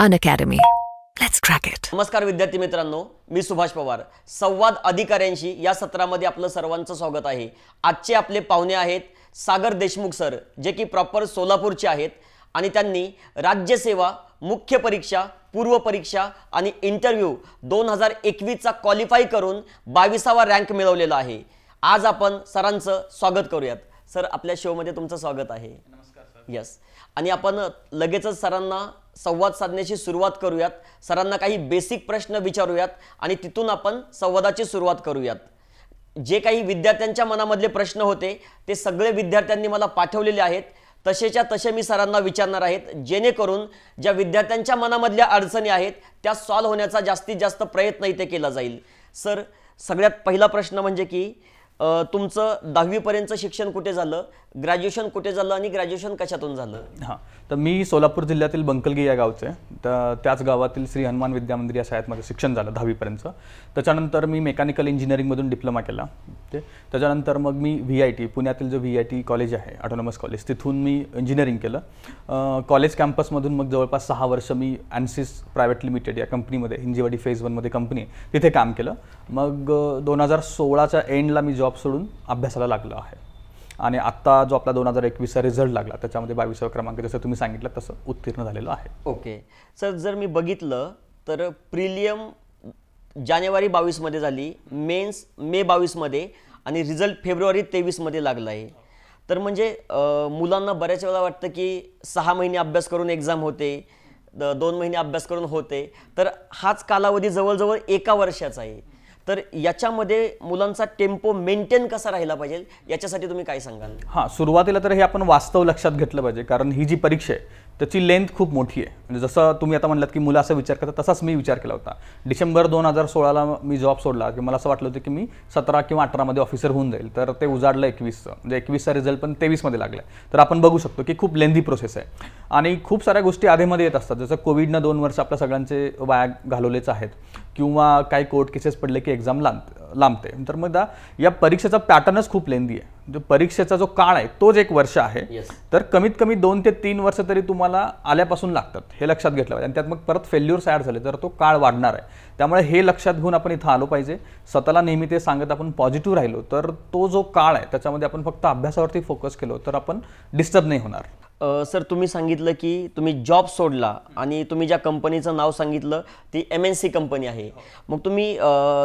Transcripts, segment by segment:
An Unacademy let's crack it नमस्कार विद्यार्थी मित्रांनो मी सुभाष पवार संवाद अधिकाऱ्यांशी या सत्रामध्ये आपलं सर्वांचं स्वागत आहे आजचे आपले पाहुणे आहेत सागर देशमुख सर जे की प्रॉपर सोलापूरचे आहेत आणि त्यांनी राज्यसेवा मुख्य परीक्षा पूर्व परीक्षा आणि इंटरव्ह्यू दोन हजार एकवीसचा क्वालिफाय करून बावीसावा रँक मिळवलेला आहे आज आपण सरांचं स्वागत करूयात सर आपल्या शोमध्ये तुमचं स्वागत आहे नमस्कार सर येस आणि आपण लगेचच सरांना संवाद साधण्याची सुरुवात करूयात सरांना काही बेसिक प्रश्न विचारूयात आणि तिथून आपण संवादाची सुरुवात करूयात जे काही विद्यार्थ्यांच्या मनामधले प्रश्न होते ते सगळे विद्यार्थ्यांनी मला पाठवलेले आहेत तसेच्या तसे मी सरांना विचारणार आहेत जेणेकरून ज्या विद्यार्थ्यांच्या मनामधल्या अडचणी आहेत त्या सॉल्व्ह होण्याचा जास्तीत जास्त प्रयत्न इथे केला जाईल सर सगळ्यात पहिला प्रश्न म्हणजे की तुमचं दहावीपर्यंतचं शिक्षण कुठे झालं ग्रॅज्युएशन कुठे झालं आणि ग्रॅज्युएशन कशातून झालं हां तर मी सोलापूर जिल्ह्यातील बंकलगी या गावचे तर त्याच गावातील श्री हनुमान विद्या मंदिर या शाळेत माझं शिक्षण झालं दहावीपर्यंतचं त्याच्यानंतर मी मेकॅनिकल इंजिनिअरिंगमधून डिप्लोमा केला ते त्याच्यानंतर मग मी व्ही आय टी पुण्यातील जो व्ही आय टी कॉलेज आहे ऑटोनॉमस कॉलेज तिथून मी इंजिनिअरिंग केलं कॉलेज कॅम्पसमधून मग जवळपास सहा वर्ष मी अँसिस प्रायव्हेट लिमिटेड या कंपनीमध्ये हिंजीवाडी फेज वनमध्ये कंपनी आहे तिथे काम केलं मग दोन हजार सोळाच्या एंडला मी जॉब सोडून अभ्यासाला लागलो आहे आणि आत्ता जो आपला दोन हजार एकवीसचा रिझल्ट लागला त्याच्यामध्ये बावीसावा क्रमांक जसं तुम्ही सांगितलं तसं उत्तीर्ण झालेलं आहे ओके सर जर मी बघितलं तर प्रिलियम जानेवारी बावीसमध्ये झाली मेन्स मे बावीसमध्ये आणि रिझल्ट फेब्रुवारी तेवीसमध्ये लागला आहे तर म्हणजे मुलांना बऱ्याच वेळा वाटतं की सहा महिने अभ्यास करून एक्झाम होते दोन महिने अभ्यास करून होते तर हाच कालावधी जवळजवळ एका वर्षाचा आहे तर याच्यामध्ये मुलांचा टेम्पो मेंटेन कसा राहिला पाहिजे याच्यासाठी तुम्ही काय सांगाल हां सुरुवातीला तर हे आपण वास्तव लक्षात घेतलं पाहिजे कारण ही जी परीक्षा आहे त्याची लेंथ खूप मोठी आहे म्हणजे जसं तुम्ही आता म्हणलात की मुलं असा विचार करतात तसाच मी विचार केला होता डिसेंबर दोन हजार सोळाला मी जॉब सोडला की मला असं वाटलं होतं की मी सतरा किंवा अठरामध्ये ऑफिसर होऊन जाईल तर ते उजाडलं एकवीसचं म्हणजे एकवीसचा रिझल्ट पण तेवीसमध्ये लागला तर आपण बघू शकतो की खूप लेंदी प्रोसेस आहे आणि खूप साऱ्या गोष्टी आधीमध्ये येत असतात जसं कोविडनं दोन वर्ष आपल्या सगळ्यांचे वाया घालवलेच आहेत किंवा काही कोर्ट केसेस पडले की एक्झाम लांब लांबते तर मग या परीक्षेचा पॅटर्नच खूप लेंदी आहे जो परीक्षेचा जो काळ आहे तोच एक वर्ष आहे तर कमीत कमी दोन ते तीन वर्ष तरी तुम्हाला आल्यापासून लागतात हे लक्षात घेतलं पाहिजे आणि त्यात मग परत फेल्युअर ॲड झाले तर तो काळ वाढणार आहे त्यामुळे हे लक्षात घेऊन आपण इथं आलो पाहिजे स्वतःला नेहमी ते सांगत आपण पॉझिटिव्ह राहिलो तर तो जो काळ आहे त्याच्यामध्ये आपण फक्त अभ्यासावरती फोकस केलो तर आपण डिस्टर्ब नाही होणार सर तुम्ही सांगितलं की तुम्ही जॉब सोडला आणि तुम्ही ज्या कंपनीचं नाव सांगितलं ती एम एन सी कंपनी आहे मग तुम्ही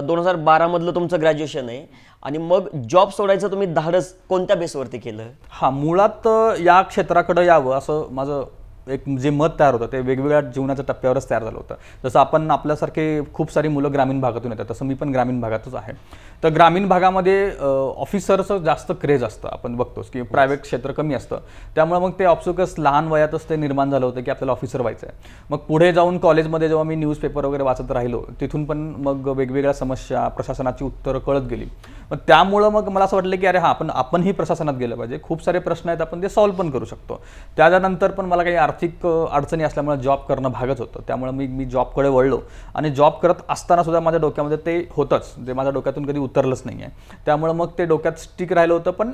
दोन हजार बारामधलं तुमचं ग्रॅज्युएशन आहे आणि मग जॉब सोडायचं तुम्ही धाडस कोणत्या बेसवरती केलं हां मुळात या क्षेत्राकडं यावं असं माझं एक जे मत तयार होतं ते वेगवेगळ्या जीवनाच्या टप्प्यावरच तयार झालं होतं जसं आपण आपल्यासारखे खूप सारी मुलं ग्रामीण भागातून येतात तसं मी पण ग्रामीण भागातच आहे तर ग्रामीण भागामध्ये ऑफिसरचं जास्त क्रेज असतं आपण बघतोच की प्रायव्हेट क्षेत्र कमी असतं त्यामुळे मग ते ऑप्सुकस लहान वयातच ते निर्माण झालं होतं की आपल्याला ऑफिसर व्हायचं आहे मग पुढे जाऊन कॉलेजमध्ये जेव्हा मी न्यूजपेपर वगैरे वाचत राहिलो तिथून पण मग वेगवेगळ्या समस्या प्रशासनाची उत्तरं कळत गेली मग त्यामुळं मग मला असं वाटलं की अरे हा आपण आपणही प्रशासनात गेलं पाहिजे खूप सारे प्रश्न आहेत आपण ते सॉल्व्ह पण करू शकतो त्याच्यानंतर पण मला काही आर्थिक अडचणी असल्यामुळे जॉब करणं भागच होतं त्यामुळे मी मी जॉबकडे वळलो आणि जॉब करत असताना सुद्धा माझ्या डोक्यामध्ये ते होतंच जे माझ्या डोक्यातून कधी उतरलंच नाही आहे त्यामुळं मग ते डोक्यात स्टिक राहिलं होतं पण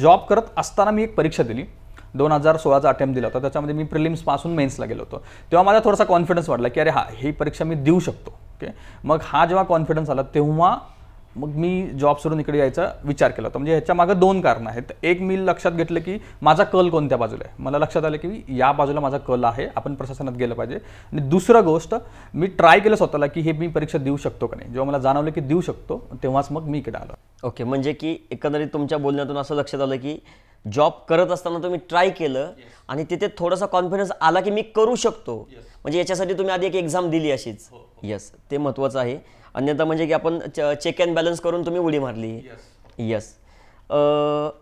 जॉब करत असताना मी एक परीक्षा दिली दोन हजार सोळाचा अटेम्प्ट दिला होता त्याच्यामध्ये मी प्रिलिम्सपासून मेन्सला गेलो होतो तेव्हा माझा थोडासा कॉन्फिडन्स वाढला की अरे हा ही परीक्षा मी देऊ शकतो ओके मग हा जेव्हा कॉन्फिडन्स आला तेव्हा मग मी जॉब सोडून इकडे यायचा विचार केला होता म्हणजे ह्याच्या मागं दोन कारणं आहेत एक मी लक्षात घेतलं की माझा कल कोणत्या बाजूला आहे मला लक्षात आलं की या बाजूला माझा कल आहे आपण प्रशासनात गेलं पाहिजे आणि दुसरं गोष्ट मी ट्राय केलं स्वतःला की हे मी परीक्षा देऊ शकतो का नाही जेव्हा मला जाणवलं की देऊ शकतो तेव्हाच मग मी इकडे आलो ओके म्हणजे की एकंदरीत तुमच्या बोलण्यातून असं लक्षात आलं की जॉब करत असताना तुम्ही ट्राय केलं आणि तिथे थोडासा कॉन्फिडन्स आला की मी करू शकतो म्हणजे याच्यासाठी तुम्ही आधी एक एक्झाम दिली अशीच येस हो, हो. ते महत्त्वाचं आहे अन्यथा म्हणजे की आपण चेक अँड बॅलन्स करून तुम्ही उडी मारली येस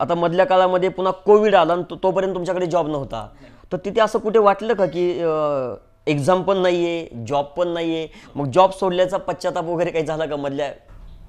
आता मधल्या काळामध्ये पुन्हा कोविड आला आणि तोपर्यंत तुमच्याकडे जॉब नव्हता तर तिथे असं कुठे वाटलं का की एक्झाम पण नाही आहे जॉब पण नाही आहे मग जॉब सोडल्याचा पश्चाताप वगैरे काही झाला का मधल्या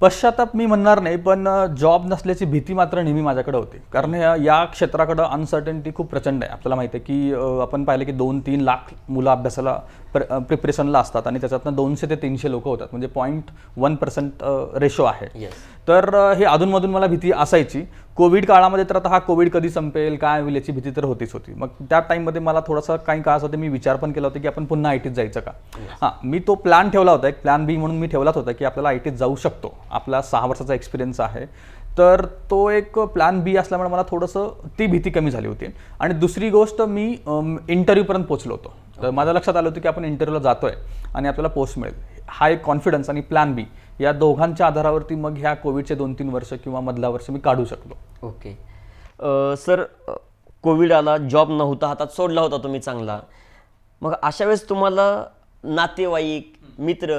पश्चाताप मी म्हणणार नाही पण जॉब नसल्याची भीती मात्र नेहमी माझ्याकडे होती कारण या क्षेत्राकडं अनसर्टन्टी खूप प्रचंड आहे आपल्याला माहिती आहे की आपण पाहिलं की दोन तीन लाख मुलं अभ्यासाला प्र प्रिपरेशनला असतात आणि त्याच्यातनं दोनशे ते तीनशे लोक होतात म्हणजे पॉईंट वन पर्सेंट रेशो आहे तर हे अधूनमधून मला भीती असायची कोविड काळामध्ये तर आता हा कोविड कधी संपेल काय होईल याची भीती तर होतीच होती मग त्या टाईममध्ये मला थोडंसं काही होतं मी विचार पण केला होता की आपण पुन्हा आय टीत जायचं का हां मी तो प्लॅन ठेवला होता एक प्लॅन बी म्हणून मी ठेवलाच होता की आपल्याला आय टीत जाऊ शकतो आपला सहा वर्षाचा एक्सपिरियन्स आहे तर तो एक प्लॅन बी असल्यामुळे मला थोडंसं ती भीती कमी झाली होती आणि दुसरी गोष्ट मी इंटरव्ह्यूपर्यंत पोचलो होतो तर माझ्या लक्षात आलं होतं की आपण इंटरव्ह्यूला जातोय आणि आपल्याला पोस्ट मिळेल हा एक कॉन्फिडन्स आणि प्लॅन बी या दोघांच्या आधारावरती मग ह्या कोविडचे दोन तीन वर्ष किंवा मधला वर्ष मी काढू शकलो ओके सर कोविड आला जॉब नव्हता हातात सोडला होता तुम्ही चांगला मग अशा वेळेस तुम्हाला नातेवाईक मित्र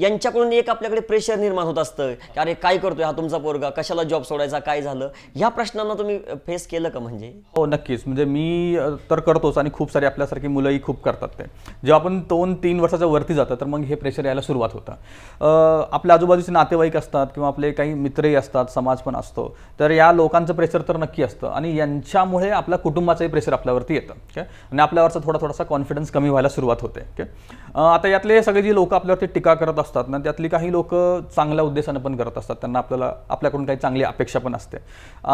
यांच्याकडून एक आपल्याकडे प्रेशर निर्माण होत असतं की अरे काय करतोय हा तुमचा पोरगा कशाला जॉब सोडायचा काय झालं ह्या प्रश्नांना तुम्ही फेस केलं का म्हणजे हो नक्कीच म्हणजे मी तर करतोच आणि खूप सारी आपल्यासारखी मुलंही खूप करतात ते जेव्हा आपण दोन तीन वर्षाच्या वरती जातं तर मग हे प्रेशर यायला सुरुवात होतं आपल्या आजूबाजूचे नातेवाईक असतात किंवा आपले काही मित्रही असतात समाज पण असतो तर या लोकांचं प्रेशर तर नक्की असतं आणि यांच्यामुळे आपल्या कुटुंबाचंही प्रेशर आपल्यावरती येतं ओके आणि आपल्यावरचा थोडा थोडासा कॉन्फिडन्स कमी व्हायला सुरुवात होते ओके आता यातले सगळे जी लोक आपल्यावरती टीका करत असतात ना त्यातली काही लोक चांगल्या उद्देशानं पण करत असतात त्यांना आपल्याला आपल्याकडून काही चांगली अपेक्षा पण असते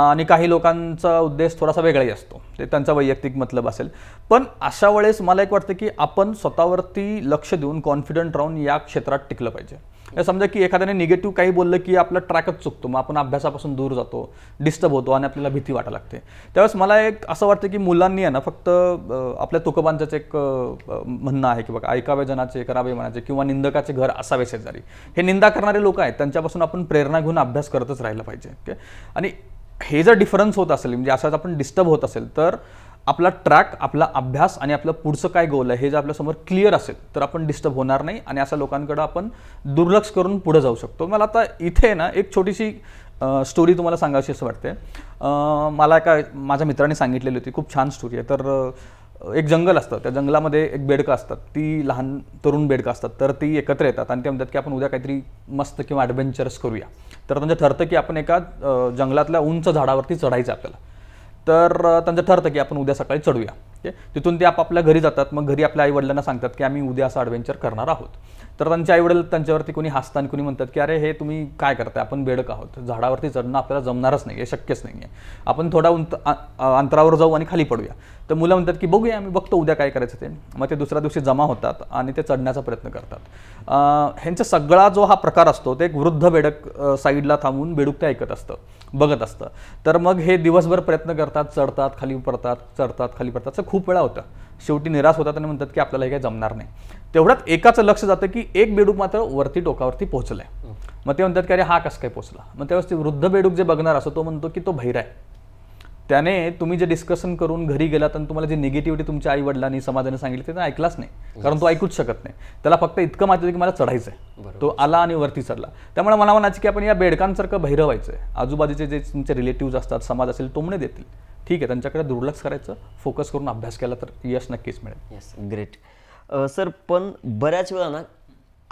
आणि काही लोकांचा उद्देश थोडासा वेगळाही असतो ते त्यांचा वैयक्तिक मतलब असेल पण अशा वेळेस मला एक वाटतं की आपण स्वतःवरती लक्ष देऊन कॉन्फिडंट राहून या क्षेत्रात टिकलं पाहिजे समजा की एखाद्याने निगेटिव्ह काही बोललं की आपला ट्रॅकच चुकतो मग आपण अभ्यासापासून दूर जातो डिस्टर्ब होतो आणि आपल्याला भीती वाटायला लागते त्यावेळेस मला एक असं वाटतं की मुलांनी आहे ना फक्त आपल्या तुकोबांचंच एक म्हणणं आहे की बघा ऐकावे जनाचे करावे म्हणाचे किंवा निंदकाचे घर असावे शेजारी हे निंदा करणारे लोक आहेत त्यांच्यापासून आपण प्रेरणा घेऊन अभ्यास करतच राहिला पाहिजे ओके आणि हे जर डिफरन्स होत असेल म्हणजे असा आपण डिस्टर्ब होत असेल तर आपला ट्रॅक आपला अभ्यास आणि आपलं पुढचं काय गोल आहे हे जर आपल्यासमोर क्लिअर असेल तर आपण डिस्टर्ब होणार नाही आणि अशा लोकांकडं आपण दुर्लक्ष करून पुढे जाऊ शकतो मला आता इथे ना एक छोटीशी स्टोरी तुम्हाला सांगायची असं वाटते मला एका माझ्या मित्राने सांगितलेली होती खूप छान स्टोरी आहे तर एक जंगल असतं त्या जंगलामध्ये एक बेडकं असतात ती लहान तरुण बेडकं असतात तर ती एकत्र येतात आणि ते म्हणतात की आपण उद्या काहीतरी मस्त किंवा ॲडव्हेंचरस करूया तर त्यांचं ठरतं की आपण एका जंगलातल्या उंच झाडावरती चढायचं आपल्याला तर त्यांचं ठरतं की आपण उद्या सकाळी चढूया ओके तिथून ते आपापल्या घरी जातात मग घरी आपल्या आईवडिलांना सांगतात की आम्ही उद्या असं ॲडव्हेंचर करणार आहोत तर त्यांचे आईवडील त्यांच्यावरती कोणी हसतात आणि कोणी म्हणतात की अरे हे तुम्ही काय करताय आपण बेडक आहोत झाडावरती चढणं आपल्याला जमणारच नाही आहे शक्यच नाही आहे आपण थोडा उंत अंतरावर जाऊ आणि खाली पडूया तर मुलं म्हणतात की बघूया आम्ही बघतो उद्या काय करायचं ते मग ते दुसऱ्या दिवशी जमा होतात आणि ते चढण्याचा प्रयत्न करतात ह्यांचा सगळा जो हा प्रकार असतो ते एक वृद्ध बेडक साईडला थांबून बेडूक ते ऐकत असतं बघत असतं तर मग हे दिवसभर प्रयत्न करतात चढतात खाली पडतात चढतात खाली पडतात असं खूप वेळा होतं शेवटी निराश होतात आणि म्हणतात की आपल्याला हे काही जमणार नाही तेवढ्यात एकाचं लक्ष जातं की एक बेडूक मात्र वरती टोकावरती आहे मग ते म्हणतात की अरे हा कसं काय पोहोचला मग त्यावेळेस ते वृद्ध बेडूक जे बघणार असतो तो म्हणतो की तो भैर आहे त्याने तुम्ही जे डिस्कशन करून घरी गेलात आणि तुम्हाला जे निगेटिव्हिटी तुमच्या आई वडिलांनी समाजाने सांगितले ते ऐकलाच नाही कारण तो ऐकूच शकत नाही त्याला फक्त इतकं माहिती होतं की मला चढायचं आहे तो आला आणि वरती चढला त्यामुळे मला म्हणायचं की आपण या बेडकांसारखं भैर व्हायचं आहे आजूबाजूचे जे तुमचे रिलेटिव्ह असतात समाज असेल तो म्हणे देतील ठीक आहे त्यांच्याकडे दुर्लक्ष करायचं फोकस करून अभ्यास केला तर यश नक्कीच मिळेल ग्रेट सर पण बऱ्याच वेळा ना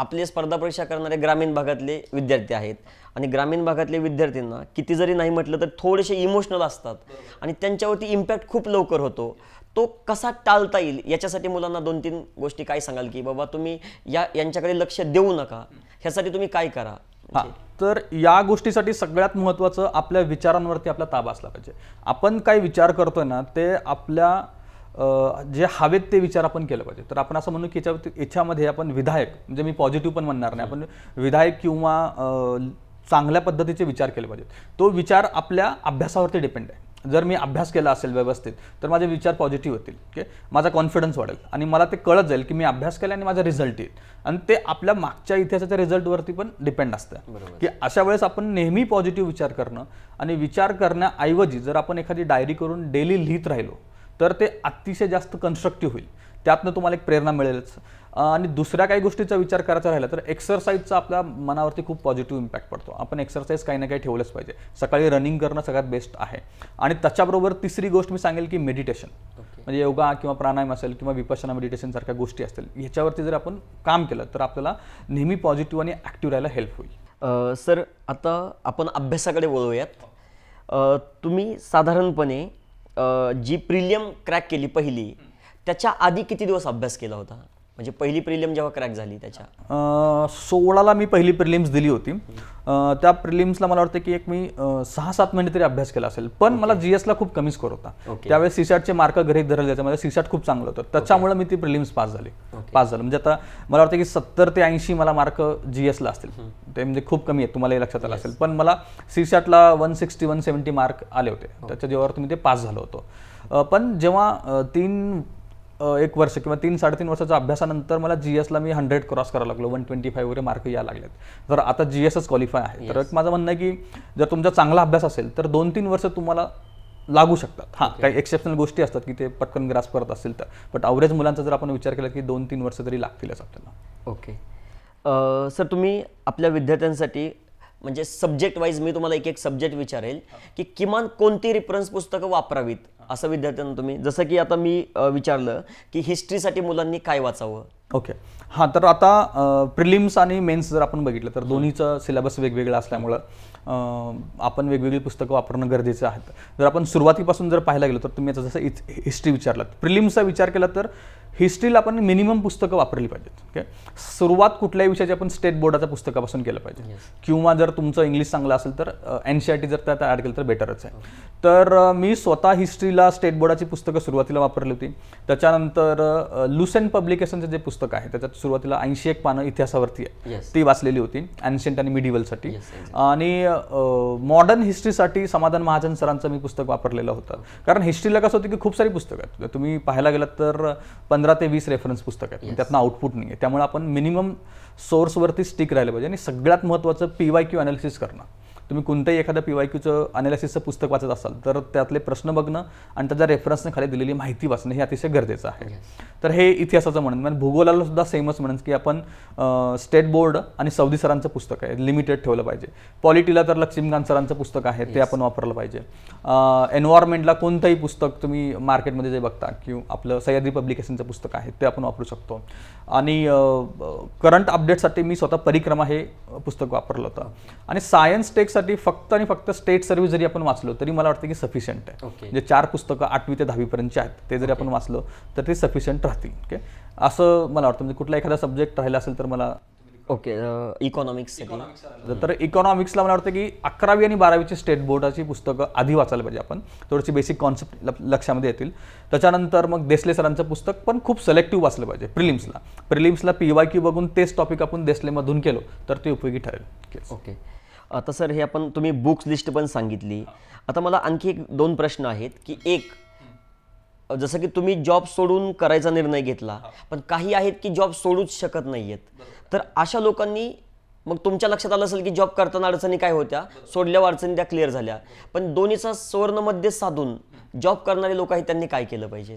आपले स्पर्धा परीक्षा करणारे ग्रामीण भागातले विद्यार्थी आहेत आणि ग्रामीण भागातले विद्यार्थ्यांना किती जरी नाही म्हटलं तर थोडेसे इमोशनल असतात आणि त्यांच्यावरती इम्पॅक्ट खूप लवकर होतो तो कसा टाळता येईल याच्यासाठी मुलांना दोन तीन गोष्टी काय सांगाल की बाबा तुम्ही या यांच्याकडे लक्ष देऊ नका ह्यासाठी तुम्ही काय करा तर या गोष्टीसाठी सगळ्यात महत्त्वाचं आपल्या विचारांवरती आपला ताबा असला पाहिजे आपण काय विचार करतोय ना ते आपल्या जे हवेत ते विचार आपण केलं पाहिजे तर आपण असं म्हणू की याच्या याच्यामध्ये आपण विधायक म्हणजे मी पॉझिटिव्ह पण म्हणणार नाही आपण विधायक किंवा चांगल्या पद्धतीचे विचार केले पाहिजेत तो विचार आपल्या अभ्यासावरती डिपेंड आहे जर मी अभ्यास केला असेल व्यवस्थित तर माझे विचार पॉझिटिव्ह होतील ओके माझा कॉन्फिडन्स वाढेल आणि मला ते कळत जाईल की मी अभ्यास केला आणि माझा रिझल्ट येईल आणि ते आपल्या मागच्या इतिहासाच्या रिझल्टवरती पण डिपेंड असतं की अशा वेळेस आपण नेहमी पॉझिटिव्ह विचार करणं आणि विचार करण्याऐवजी जर आपण एखादी डायरी करून डेली लिहित राहिलो तर ते अतिशय जास्त कन्स्ट्रक्टिव्ह होईल त्यातनं तुम्हाला एक प्रेरणा मिळेलच आणि दुसऱ्या काही गोष्टीचा विचार करायचा राहिला तर एक्सरसाईजचा आपल्या मनावरती खूप पॉझिटिव्ह इम्पॅक्ट पडतो आपण एक्सरसाईज काही ना काही ठेवलंच पाहिजे सकाळी रनिंग करणं सगळ्यात बेस्ट आहे आणि त्याच्याबरोबर तिसरी गोष्ट मी सांगेल की मेडिटेशन म्हणजे योगा किंवा प्राणायाम असेल किंवा विपशना मेडिटेशन सारख्या गोष्टी असतील ह्याच्यावरती जर आपण काम केलं तर आपल्याला नेहमी पॉझिटिव्ह आणि ॲक्टिव्ह राहायला हेल्प होईल सर आता आपण अभ्यासाकडे वळूयात तुम्ही साधारणपणे जी प्रिलियम क्रॅक केली पहिली त्याच्या आधी किती दिवस अभ्यास केला होता म्हणजे पहिली प्रिलिम जेव्हा क्रॅक झाली त्याच्या सोळाला मी पहिली प्रिलिम्स दिली होती त्या प्रिलिम्सला मला वाटतं की एक मी सहा सात महिने तरी अभ्यास केला असेल पण मला जीएसला खूप कमी स्कोर होता त्यावेळेस सीसॅटचे मार्क घरी धरले जायचे माझं सीसॅट खूप चांगलं होतं त्याच्यामुळे मी ती प्रिलिम्स पास झाली पास झालं म्हणजे आता मला वाटतं की सत्तर ते ऐंशी मला मार्क ला असतील ते म्हणजे खूप कमी आहे तुम्हाला लक्षात आलं असेल पण मला सीसॅटला one sixty one seventy mark आले होते त्याच्या जेव्हा तुम्ही ते पास झालो होतो पण जेव्हा तीन एक वर्ष किंवा तीन साडेतीन वर्षाच्या अभ्यासानंतर मला जी एसला मी हंड्रेड क्रॉस करायला लागलो वन ट्वेंटी फाईव्ह वगैरे मार्क यायला लागलेत तर आता जी एसच क्वालिफाय आहे तर एक माझं म्हणणं आहे की जर तुमचा चांगला अभ्यास असेल तर दोन तीन वर्ष तुम्हाला लागू शकतात हां काही एक्सेप्शनल गोष्टी असतात की ते पटकन ग्रास करत असतील तर बट अवरेज मुलांचा जर आपण विचार केला की दोन तीन वर्ष तरी लागतीलच आपल्याला ओके सर तुम्ही आपल्या विद्यार्थ्यांसाठी म्हणजे सब्जेक्ट वाईज मी तुम्हाला एक एक सब्जेक्ट विचारेल की किमान कोणती रिफरन्स पुस्तकं वापरावीत असं विद्यार्थ्यांना तुम्ही जसं की आता मी विचारलं की हिस्ट्रीसाठी मुलांनी काय वाचावं ओके okay. हां तर आता प्रिलिम्स आणि मेन्स जर आपण बघितलं तर दोन्हीचं सिलेबस वेगवेगळं असल्यामुळं आपण वेगवेगळी पुस्तकं वापरणं गरजेचं आहे जर आपण सुरुवातीपासून जर पाहायला गेलो तर तुम्ही याचा जसं हिस्ट्री विचारलात प्रिलिम्सचा विचार केला तर हिस्ट्रीला आपण मिनिमम पुस्तकं वापरली पाहिजेत ओके सुरुवात कुठल्याही विषयाची आपण स्टेट बोर्डाच्या पुस्तकापासून केलं पाहिजे किंवा जर तुमचं इंग्लिश चांगलं असेल तर एन सी आर टी जर त्यात ॲड केलं तर बेटरच आहे तर मी स्वतः हिस्ट्रीला स्टेट बोर्डाची पुस्तकं सुरुवातीला वापरली होती त्याच्यानंतर लुसेंट पब्लिकेशनचं जे पुस्तक आहे त्याच्यात सुरुवातीला ऐंशी एक पानं इतिहासावरती आहे ती वाचलेली होती अँशंट आणि मिडिवलसाठी आणि मॉडर्न हिस्ट्रीसाठी समाधान महाजन सरांचं मी पुस्तक वापरलेलं होतं कारण हिस्ट्रीला कसं होतं की खूप सारी पुस्तकं आहेत तुम्ही पाहायला गेलात तर पंधरा ते वीस रेफरन्स पुस्तक आहेत त्यातनं आउटपुट नाही आहे त्यामुळे आपण मिनिमम सोर्सवरती स्टिक राहिलं पाहिजे आणि सगळ्यात महत्त्वाचं पी वाय क्यू अनालिसिस करणं तुम्ही कोणत्याही एखाद्या पी वाय क्यूचं अनालिसिसचं पुस्तक वाचत असाल तर त्यातले प्रश्न बघणं आणि त्याच्या रेफरन्सने खाली दिलेली माहिती वाचणं हे अतिशय गरजेचं आहे तर हे इतिहासाचं म्हणून म्हणजे भूगोलाला सुद्धा सेमच म्हणून की आपण स्टेट बोर्ड आणि सौदी सरांचं पुस्तक आहे लिमिटेड ठेवलं पाहिजे पॉलिटीला तर लक्ष्मीकांत सरांचं पुस्तक आहे ते आपण वापरलं पाहिजे एन्व्हायरमेंटला कोणतंही पुस्तक तुम्ही मार्केटमध्ये जे बघता किंवा आपलं सह्याद्री पब्लिकेशनचं पुस्तक आहे ते आपण वापरू शकतो आणि करंट अपडेटसाठी मी स्वतः परिक्रमा हे पुस्तक वापरलं होतं आणि सायन्स टेकसाठी फक्त आणि फक्त स्टेट सर्व्हिस जरी आपण वाचलो तरी मला वाटतं की सफिशियंट आहे म्हणजे जे चार पुस्तकं आठवी ते दहावीपर्यंतचे आहेत ते जरी आपण वाचलो तर ते सफिशियंट राहतील ओके असं मला वाटतं म्हणजे कुठला एखादा सब्जेक्ट राहिला असेल तर मला ओके इकॉनॉमिक्स तर इकॉनॉमिक्सला मला वाटतं की अकरावी आणि बारावीची स्टेट बोर्डाची पुस्तकं आधी वाचायला पाहिजे आपण थोडीशी बेसिक कॉन्सेप्ट लक्षामध्ये येतील त्याच्यानंतर मग देसले सरांचं पुस्तक पण खूप सिलेक्टिव्ह वाचलं पाहिजे प्रिलिम्सला प्रिलिम्सला पी वाय क्यू बघून तेच टॉपिक आपण देसलेमधून केलो तर ते उपयोगी ठरेल ओके आता सर हे आपण तुम्ही बुक्स लिस्ट पण सांगितली आता मला आणखी एक दोन प्रश्न आहेत की एक जसं की तुम्ही जॉब सोडून करायचा निर्णय घेतला पण काही आहेत की जॉब सोडूच शकत नाही आहेत तर अशा लोकांनी मग तुमच्या लक्षात आलं असेल की जॉब करताना अडचणी काय होत्या सोडल्यावर अडचणी त्या क्लिअर झाल्या पण दोन्हीचा सुवर्णमध्ये साधून जॉब करणारे लोक आहेत त्यांनी काय केलं पाहिजे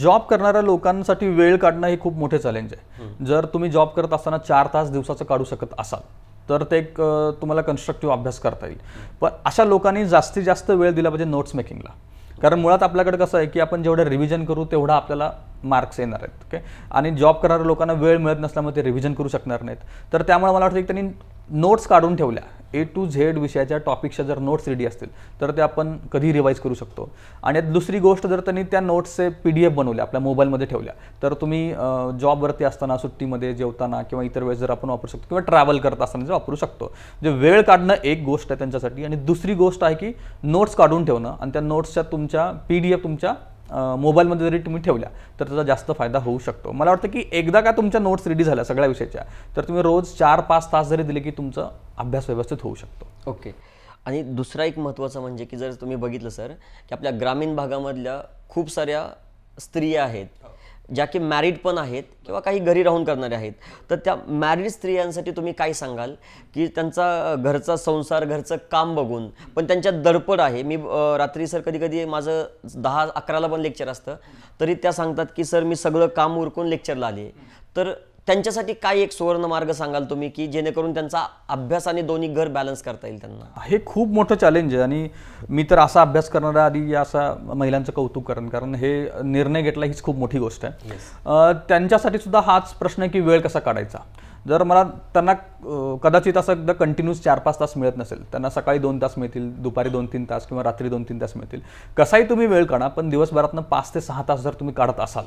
जॉब करणाऱ्या लोकांसाठी वेळ काढणं हे खूप मोठे चॅलेंज आहे जर तुम्ही जॉब करत असताना चार तास दिवसाचं काढू शकत असाल तर ते एक तुम्हाला कन्स्ट्रक्टिव्ह अभ्यास करता येईल पण अशा लोकांनी जास्तीत जास्त वेळ दिला पाहिजे नोट्स मेकिंगला कारण मुळात आपल्याकडे कसं आहे की आपण जेवढं रिव्हिजन करू तेवढा आपल्याला मार्क्स येणार आहेत ओके आणि जॉब करणाऱ्या लोकांना वेळ मिळत नसल्यामुळे ते रिव्हिजन करू शकणार नाहीत तर त्यामुळे मला वाटतं की त्यांनी नोट्स काढून ठेवल्या ए टू झेड विषयाच्या टॉपिकच्या जर नोट्स रेडी असतील तर ते आपण कधी रिवाईज करू शकतो आणि दुसरी गोष्ट जर त्यांनी त्या नोट्सचे पी डी एफ बनवल्या आपल्या मोबाईलमध्ये ठेवल्या तर तुम्ही जॉबवरती असताना सुट्टीमध्ये जेवताना किंवा इतर वेळेस जर आपण वापरू शकतो किंवा ट्रॅव्हल करत असताना जर वापरू शकतो जे म्हणजे वेळ काढणं एक गोष्ट आहे त्यांच्यासाठी आणि दुसरी गोष्ट आहे की नोट्स काढून ठेवणं आणि त्या नोट्सच्या तुमच्या पी डी एफ तुमच्या मोबाईलमध्ये जरी तुम्ही ठेवल्या तर त्याचा जास्त फायदा होऊ शकतो मला वाटतं की एकदा का तुमच्या नोट्स रेडी झाल्या सगळ्या विषयाच्या तर तुम्ही रोज चार पाच तास जरी दिले की तुमचा अभ्यास व्यवस्थित होऊ शकतो ओके आणि दुसरा एक महत्त्वाचं म्हणजे की जर तुम्ही बघितलं सर की आपल्या ग्रामीण भागामधल्या खूप साऱ्या स्त्रिया आहेत ज्या की मॅरिड पण आहेत किंवा काही घरी राहून करणारे आहेत तर त्या मॅरिड स्त्रियांसाठी तुम्ही काय सांगाल की त्यांचा घरचा संसार घरचं काम बघून पण त्यांच्यात दडपड आहे मी रात्री सर कधी कधी माझं दहा अकराला पण लेक्चर असतं तरी त्या सांगतात की सर मी सगळं काम उरकून लेक्चरला आले तर त्यांच्यासाठी काय एक सुवर्ण मार्ग सांगाल तुम्ही की जेणेकरून त्यांचा अभ्यास आणि दोन्ही घर बॅलन्स करता येईल त्यांना हे खूप मोठं चॅलेंज आहे आणि मी तर असा अभ्यास करणारा आधी या असा महिलांचं कौतुक करण कारण हे निर्णय घेतला हीच खूप मोठी गोष्ट आहे त्यांच्यासाठी सुद्धा हाच प्रश्न आहे की वेळ कसा काढायचा जर मला त्यांना कदाचित असं एकदा कंटिन्यूस चार पाच तास मिळत नसेल त्यांना सकाळी दोन तास मिळतील दुपारी दोन तीन तास किंवा रात्री दोन तीन तास मिळतील कसाही तुम्ही वेळ काढा पण दिवसभरातनं पाच ते सहा तास जर तुम्ही काढत असाल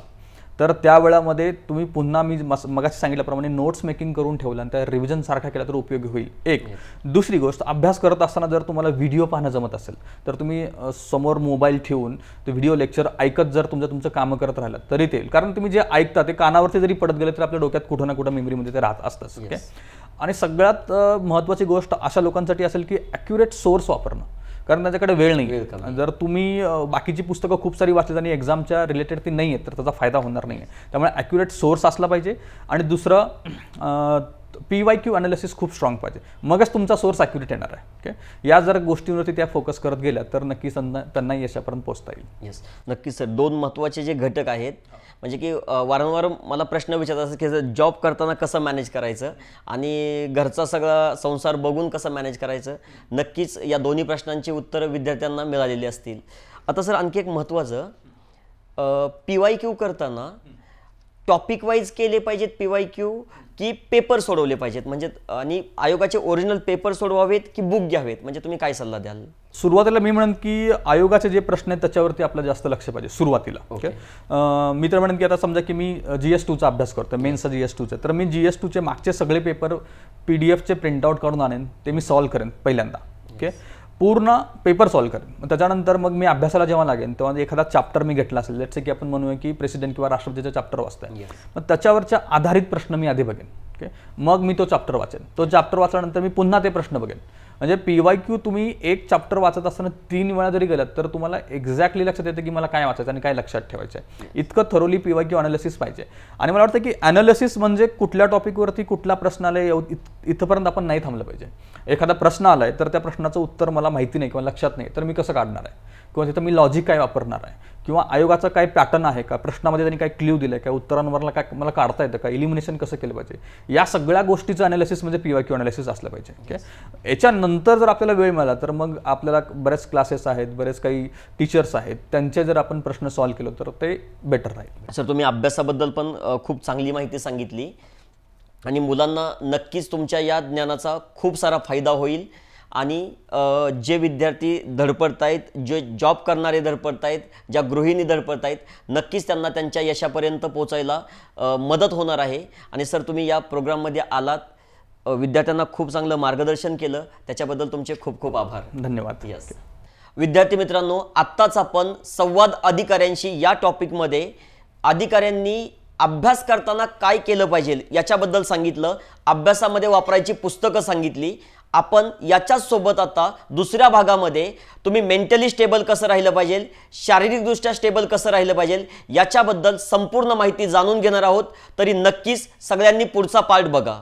तर त्या वेळामध्ये तुम्ही पुन्हा मी मस मगाशी सांगितल्याप्रमाणे नोट्स मेकिंग करून ठेवलं आणि त्या रिव्हिजन सारखा केला तर उपयोगी होईल एक दुसरी गोष्ट अभ्यास करत असताना जर तुम्हाला व्हिडिओ पाहणं जमत असेल तर तुम्ही समोर मोबाईल ठेवून ते व्हिडिओ लेक्चर ऐकत जर तुमचं तुमचं कामं करत राहिलं तरी ते कारण तुम्ही जे ऐकता ते कानावरती जरी पडत गेले तर आपल्या डोक्यात कुठं ना कुठं मेमरीमध्ये ते राहत असतं ओके आणि सगळ्यात महत्त्वाची गोष्ट अशा लोकांसाठी असेल की ॲक्युरेट सोर्स वापरणं कारण त्याच्याकडे वेळ नाही जर तुम्ही बाकीची पुस्तकं खूप सारी वाचली आणि एक्झामच्या रिलेटेड ती नाही आहेत तर त्याचा फायदा होणार नाही आहे त्यामुळे ॲक्युरेट सोर्स असला पाहिजे आणि दुसरं पी वाय क्यू अनालिसिस खूप स्ट्रॉंग पाहिजे मगच तुमचा सोर्स ॲक्युरेट येणार आहे ओके या जर गोष्टींवरती त्या फोकस करत गेल्या तर नक्कीच त्यांना यशापर्यंत पोहोचता येईल येस नक्कीच सर दोन महत्त्वाचे जे घटक आहेत म्हणजे की वारंवार मला प्रश्न विचारतात की जॉब करताना कसं मॅनेज करायचं आणि घरचा सगळा संसार बघून कसं मॅनेज करायचं नक्कीच या दोन्ही प्रश्नांची उत्तरं विद्यार्थ्यांना मिळालेली असतील आता सर आणखी एक महत्त्वाचं पी वाय क्यू करताना टॉपिक वाईज केले पाहिजेत पी वाय क्यू की पेपर सोडवले पाहिजेत म्हणजे आणि आयोगाचे ओरिजिनल पेपर सोडवावेत की बुक घ्यावेत म्हणजे तुम्ही काय सल्ला द्याल सुरुवातीला मी म्हणेन की आयोगाचे जे प्रश्न आहेत त्याच्यावरती आपलं जास्त लक्ष पाहिजे सुरुवातीला ओके मी तर म्हणेन की आता समजा की मी जी एस टूचा अभ्यास करतो मेन्सचा जी एस टूचा तर मी जी एस टूचे मागचे सगळे पेपर पी डी एफचे प्रिंटआउट करून आणेन ते मी सॉल्व्ह करेन पहिल्यांदा ओके पूर्ण पेपर सॉल्व करेन मग त्याच्यानंतर मग मी अभ्यासाला जेव्हा लागेन तेव्हा एखादा चॅप्टर मी घेतला असेल लेट्स की आपण म्हणूया की प्रेसिडेंट किंवा राष्ट्रपतीचा चॅप्टर आहे मग त्याच्यावरच्या आधारित प्रश्न मी आधी बघेन ओके मग मी तो चॅप्टर वाचेन तो चॅप्टर वाचल्यानंतर मी पुन्हा ते प्रश्न बघेन म्हणजे पी वाय क्यू तुम्ही एक चॅप्टर वाचत असताना तीन वेळा जरी गेलात तर तुम्हाला एक्झॅक्टली लक्षात येतं की मला काय वाचायचं आणि काय लक्षात ठेवायचं आहे इतकं thoroughly P Y Q analysis पाहिजे आणि मला वाटतं की अनालिसिस म्हणजे कुठल्या टॉपिकवरती कुठला प्रश्न आला येऊ इथपर्यंत आपण नाही थांबलं पाहिजे एखादा प्रश्न आलाय तर त्या प्रश्नाचं उत्तर मला माहिती नाही किंवा लक्षात नाही तर मी कसं काढणार आहे किंवा तिथं मी लॉजिक काय वापरणार आहे किंवा आयोगाचा काय पॅटर्न आहे का प्रश्नामध्ये त्यांनी काय क्ल्यू दिलं काय उत्तरांवरला काय मला काढता येतं का इलिमिनेशन कसं केलं पाहिजे या सगळ्या गोष्टीचं अनालिसिस म्हणजे पी वाय क्यू अनालिसिस असलं पाहिजे ओके याच्यानंतर जर आपल्याला वेळ मिळाला तर मग आपल्याला बरेच क्लासेस आहेत बरेच काही टीचर्स आहेत त्यांचे जर आपण प्रश्न सॉल्व्ह केलो तर ते बेटर राहील सर तुम्ही अभ्यासाबद्दल पण खूप चांगली माहिती सांगितली आणि मुलांना नक्कीच तुमच्या या ज्ञानाचा खूप सारा फायदा होईल आणि जे विद्यार्थी धडपडत आहेत जे जॉब करणारे धडपडत आहेत ज्या गृहिणी धडपडत आहेत नक्कीच त्यांना त्यांच्या यशापर्यंत पोचायला मदत होणार आहे आणि सर तुम्ही या प्रोग्राममध्ये आलात विद्यार्थ्यांना खूप चांगलं मार्गदर्शन केलं त्याच्याबद्दल तुमचे खूप खूप आभार धन्यवाद यस विद्यार्थी मित्रांनो आत्ताच आपण संवाद अधिकाऱ्यांशी या टॉपिकमध्ये अधिकाऱ्यांनी अभ्यास करताना काय केलं पाहिजे याच्याबद्दल सांगितलं अभ्यासामध्ये वापरायची पुस्तकं सांगितली आपण याच्याच सोबत आता दुसऱ्या भागामध्ये तुम्ही मेंटली स्टेबल कसं राहिलं पाहिजे शारीरिकदृष्ट्या स्टेबल कसं राहिलं पाहिजे याच्याबद्दल संपूर्ण माहिती जाणून घेणार आहोत तरी नक्कीच सगळ्यांनी पुढचा पार्ट बघा